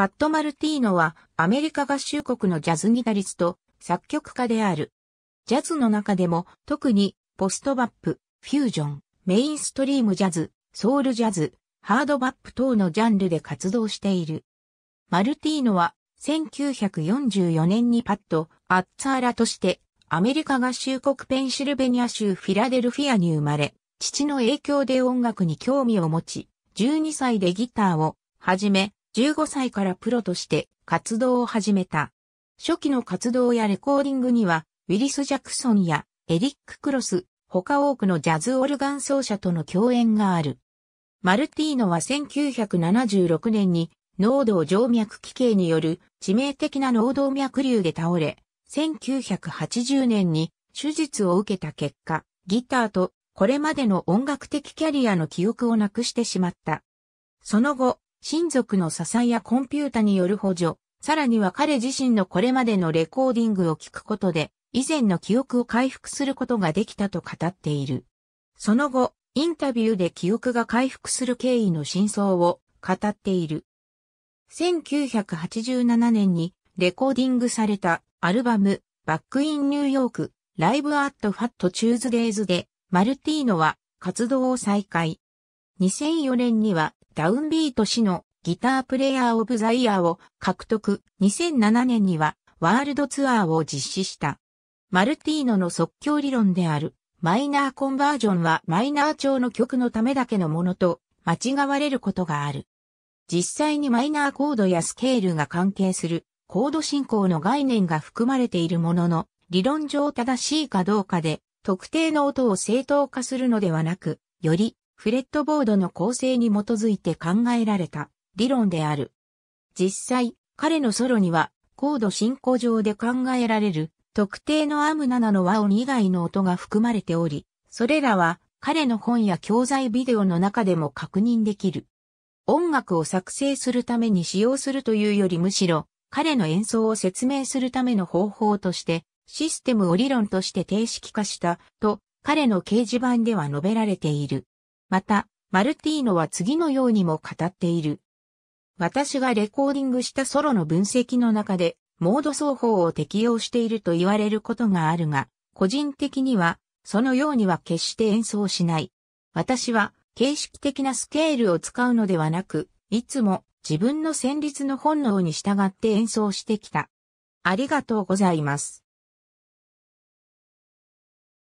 パット・マルティーノはアメリカ合衆国のジャズギタリスト、作曲家である。ジャズの中でも特にポストバップ、フュージョン、メインストリームジャズ、ソウルジャズ、ハードバップ等のジャンルで活動している。マルティーノは1944年にパッド・アッツァーラとしてアメリカ合衆国ペンシルベニア州フィラデルフィアに生まれ、父の影響で音楽に興味を持ち、12歳でギターを始め、15歳からプロとして活動を始めた。初期の活動やレコーディングには、ウィリス・ジャクソンやエリック・クロス、他多くのジャズオルガン奏者との共演がある。マルティーノは1976年に、脳動静脈奇形による致命的な脳動脈瘤で倒れ、1980年に手術を受けた結果、ギターとこれまでの音楽的キャリアの記憶をなくしてしまった。その後、親族の支えやコンピュータによる補助、さらには彼自身のこれまでのレコーディングを聞くことで、以前の記憶を回復することができたと語っている。その後、インタビューで記憶が回復する経緯の真相を語っている。1987年にレコーディングされたアルバムバックインニューヨークライブアットファットチューズデイズでマルティーノは活動を再開。2004年にはダウンビート誌のギタープレイヤーオブザイヤーを獲得。2007年にはワールドツアーを実施した。マルティーノの即興理論であるマイナーコンバージョンはマイナー調の曲のためだけのものと間違われることがある。実際にマイナーコードやスケールが関係するコード進行の概念が含まれているものの理論上正しいかどうかで特定の音を正当化するのではなく、よりフレットボードの構成に基づいて考えられた理論である。実際、彼のソロにはコード進行上で考えられる特定のアム7の和音以外の音が含まれており、それらは彼の本や教材ビデオの中でも確認できる。音楽を作成するために使用するというよりむしろ、彼の演奏を説明するための方法として、システムを理論として定式化したと彼の掲示板では述べられている。また、マルティーノは次のようにも語っている。私がレコーディングしたソロの分析の中で、モード奏法を適用していると言われることがあるが、個人的には、そのようには決して演奏しない。私は、形式的なスケールを使うのではなく、いつも自分の旋律の本能に従って演奏してきた。ありがとうございます。